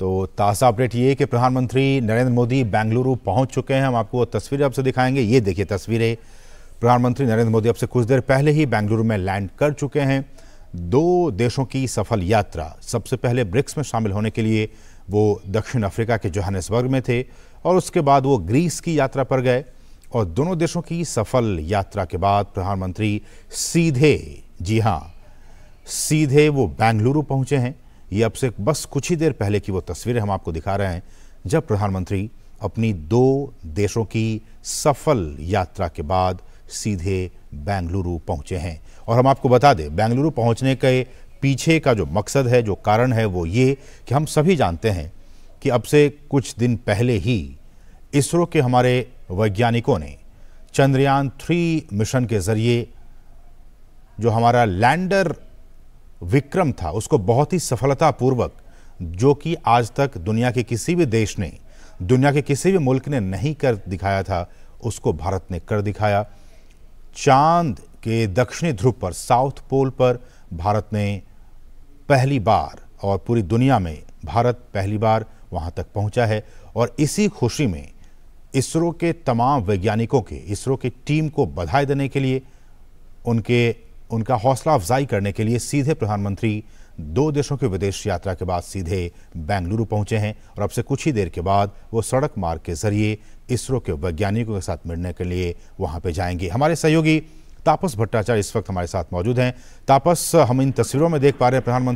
तो ताज़ा अपडेट ये कि प्रधानमंत्री नरेंद्र मोदी बेंगलुरु पहुंच चुके हैं हम आपको वो अब से दिखाएंगे ये देखिए तस्वीरें प्रधानमंत्री नरेंद्र मोदी अब से कुछ देर पहले ही बेंगलुरु में लैंड कर चुके हैं दो देशों की सफल यात्रा सबसे पहले ब्रिक्स में शामिल होने के लिए वो दक्षिण अफ्रीका के जोहानसबर्ग में थे और उसके बाद वो ग्रीस की यात्रा पर गए और दोनों देशों की सफल यात्रा के बाद प्रधानमंत्री सीधे जी हाँ सीधे वो बेंगलुरु पहुँचे हैं ये अब से बस कुछ ही देर पहले की वो तस्वीरें हम आपको दिखा रहे हैं जब प्रधानमंत्री अपनी दो देशों की सफल यात्रा के बाद सीधे बेंगलुरु पहुंचे हैं और हम आपको बता दें बेंगलुरु पहुंचने के पीछे का जो मकसद है जो कारण है वो ये कि हम सभी जानते हैं कि अब से कुछ दिन पहले ही इसरो के हमारे वैज्ञानिकों ने चंद्रयान थ्री मिशन के जरिए जो हमारा लैंडर विक्रम था उसको बहुत ही सफलतापूर्वक जो कि आज तक दुनिया के किसी भी देश ने दुनिया के किसी भी मुल्क ने नहीं कर दिखाया था उसको भारत ने कर दिखाया चांद के दक्षिणी ध्रुव पर साउथ पोल पर भारत ने पहली बार और पूरी दुनिया में भारत पहली बार वहां तक पहुंचा है और इसी खुशी में इसरो के तमाम वैज्ञानिकों के इसरो के टीम को बधाई देने के लिए उनके उनका हौसला अफजाई करने के लिए सीधे प्रधानमंत्री दो देशों के विदेश यात्रा के बाद सीधे बेंगलुरु पहुंचे हैं और अब से कुछ ही देर के बाद वो सड़क मार्ग के जरिए इसरो के वैज्ञानिकों के साथ मिलने के लिए वहां पे जाएंगे हमारे सहयोगी तापस भट्टाचार्य इस वक्त हमारे साथ मौजूद हैं तापस हम इन तस्वीरों में देख पा रहे हैं प्रधानमंत्री